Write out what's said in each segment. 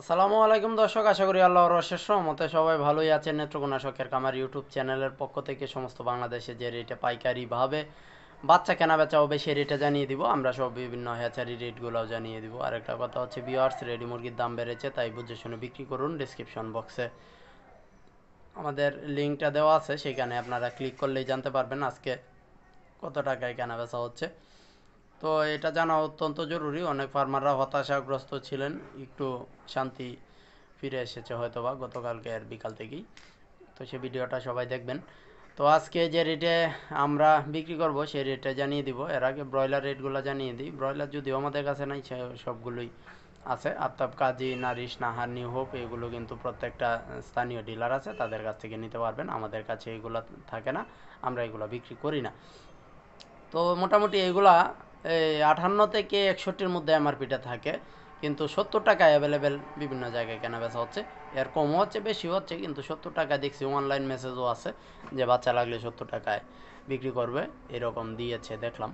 আসসালামু আলাইকুম দর্শক আশা করি আল্লাহর অশেষ সহমতে সবাই ভালোই আছেন নেত্রকোনা শখের কামার ইউটিউব চ্যানেলের পক্ষ থেকে সমস্ত বাংলাদেশে যে রেটে পাইকারিভাবে বাচ্চা কেনা বেচা হবে সেই রেটে জানিয়ে দিব আমরা সব বিভিন্ন হ্যাচারি রেটগুলোও জানিয়ে দিব আরেকটা কথা হচ্ছে বিয়ার্স রেডি মুরগির দাম বেড়েছে তাই বুঝে শুনে বিক্রি করুন ডিসক্রিপশন বক্সে আমাদের লিঙ্কটা দেওয়া আছে সেখানে আপনারা ক্লিক করলেই জানতে পারবেন আজকে কত টাকায় কেনা বেচা হচ্ছে তো এটা জানা অত্যন্ত জরুরি অনেক ফার্মাররা হতাশাগ্রস্ত ছিলেন একটু শান্তি ফিরে এসেছে হয়তো বা গতকালকে আর বিকাল থেকেই তো সে ভিডিওটা সবাই দেখবেন তো আজকে যে রেটে আমরা বিক্রি করব সেই রেটে জানিয়ে দিব এর আগে ব্রয়লার রেটগুলো জানিয়ে দিই ব্রয়লার যদিও আমাদের কাছে নাই সে সবগুলোই আছে আত্মাব Kazi Nourish Nahar New Hope এগুলো কিন্তু প্রত্যেকটা স্থানীয় ডিলার আছে তাদের কাছ থেকে নিতে পারবেন আমাদের কাছে এগুলো থাকে না আমরা এগুলো বিক্রি করি না তো মোটামুটি এগুলা আঠান্ন থেকে একষট্টির মধ্যে এমআরপিটা থাকে কিন্তু সত্তর টাকা অ্যাভেলেবেল বিভিন্ন জায়গায় কেনা বেচা হচ্ছে এর কমও হচ্ছে বেশি হচ্ছে কিন্তু সত্তর টাকা দেখছি অনলাইন মেসেজও আছে যে বাচ্চা লাগলে সত্তর টাকায় বিক্রি করবে এরকম দিয়েছে দেখলাম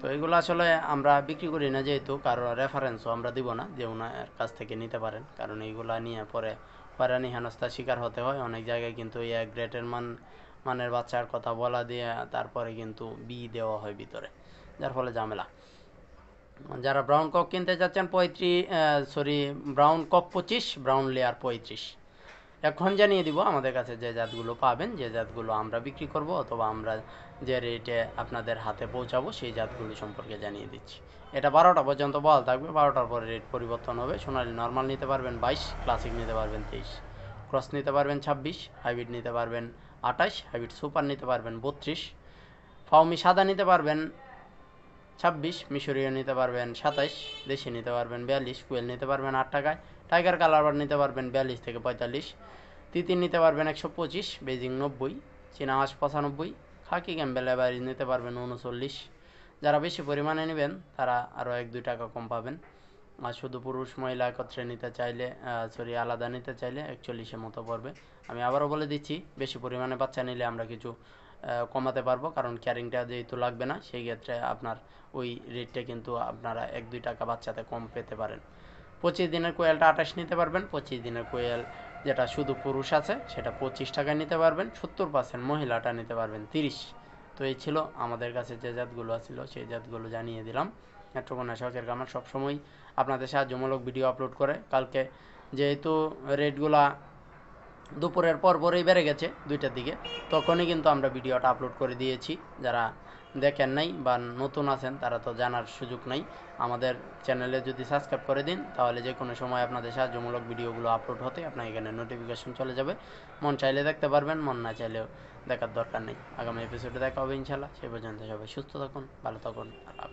তো এগুলো আসলে আমরা বিক্রি করি না যেহেতু কারো রেফারেন্সও আমরা দিব না যে ওনার কাছ থেকে নিতে পারেন কারণ এইগুলা নিয়ে পরে হয়রানি হেনস্থার শিকার হতে হয় অনেক জায়গায় কিন্তু এই এক গ্রেটের মান মানের বাচ্চার কথা বলা দিয়ে তারপরে কিন্তু বি দেওয়া হয় ভিতরে যার ফলে ঝামেলা যারা ব্রাউন কক কিনতে যাচ্ছেন পঁয়ত্রিশ সরি ব্রাউন কক পঁচিশ ব্রাউন লেয়ার পঁয়ত্রিশ এখন জানিয়ে দিব আমাদের কাছে যে জাতগুলো পাবেন যে জাতগুলো আমরা বিক্রি করব অথবা আমরা যে রেটে আপনাদের হাতে পৌঁছাবো সেই জাতগুলো সম্পর্কে জানিয়ে দিচ্ছি এটা বারোটা পর্যন্ত বল থাকবে বারোটার পরে রেট পরিবর্তন হবে সোনালি নর্মাল নিতে পারবেন বাইশ ক্লাসিক নিতে পারবেন তেইশ ক্রস নিতে পারবেন ছাব্বিশ হাইব্রিড নিতে পারবেন আঠাশ হাইব্রিড সুপার নিতে পারবেন বত্রিশ ফাউমি সাদা নিতে পারবেন ছাব্বিশ মিশরীয় নিতে পারবেন সাতাইশ দেশি নিতে পারবেন বিয়াল্লিশ কুয়েল নিতে পারবেন আট টাকায় টাইগার কালার বার নিতে পারবেন বিয়াল্লিশ থেকে পঁয়তাল্লিশ তিতি নিতে পারবেন একশো পঁচিশ বেজিং নব্বই চীনা হাঁস পঁচানব্বই খাকি ক্যাম্বেল এভারেজ নিতে পারবেন উনচল্লিশ যারা বেশি পরিমাণে নেবেন তারা আরও এক দুই টাকা কম পাবেন আর শুধু পুরুষ মহিলা একত্রে নিতে চাইলে সরি আলাদা নিতে চাইলে একচল্লিশে মতো পড়বে আমি আবারও বলে দিচ্ছি বেশি পরিমাণে বাচ্চা নিলে আমরা কিছু কমাতে পারবো কারণ ক্যারিংটা যেহেতু লাগবে না সেই ক্ষেত্রে আপনার ওই রেটটা কিন্তু আপনারা এক দুই টাকা বাচ্চাতে কম পেতে পারেন পঁচিশ দিনের কোয়েলটা আঠাশ নিতে পারবেন পঁচিশ দিনের কোয়েল যেটা শুধু পুরুষ আছে সেটা পঁচিশ টাকায় নিতে পারবেন সত্তর পার্সেন্ট মহিলাটা নিতে পারবেন তিরিশ তো এই ছিল আমাদের কাছে যে জাতগুলো ছিল সেই জাতগুলো জানিয়ে দিলাম নেত্রকোনা সহজের গ্রামার সবসময় আপনাদের সাহায্যমূলক ভিডিও আপলোড করে কালকে যেহেতু রেটগুলা দুপুরের পর পরেই বেড়ে গেছে দুইটার দিকে তখনই কিন্তু আমরা ভিডিওটা আপলোড করে দিয়েছি যারা দেখেন নাই বা নতুন আছেন তারা তো জানার সুযোগ নাই আমাদের চ্যানেলে যদি সাবস্ক্রাইব করে দিন তাহলে যে কোনো সময় আপনাদের সাহায্যমূলক ভিডিওগুলো আপলোড হতে আপনার এখানে নোটিফিকেশন চলে যাবে মন চাইলে দেখতে পারবেন মন না চাইলেও দেখার দরকার নেই আগামী এপিসোডে দেখা হবে ইনশাল্লাহ সে পর্যন্ত সবাই সুস্থ থাকুন ভালো থাকুন আল্লাহ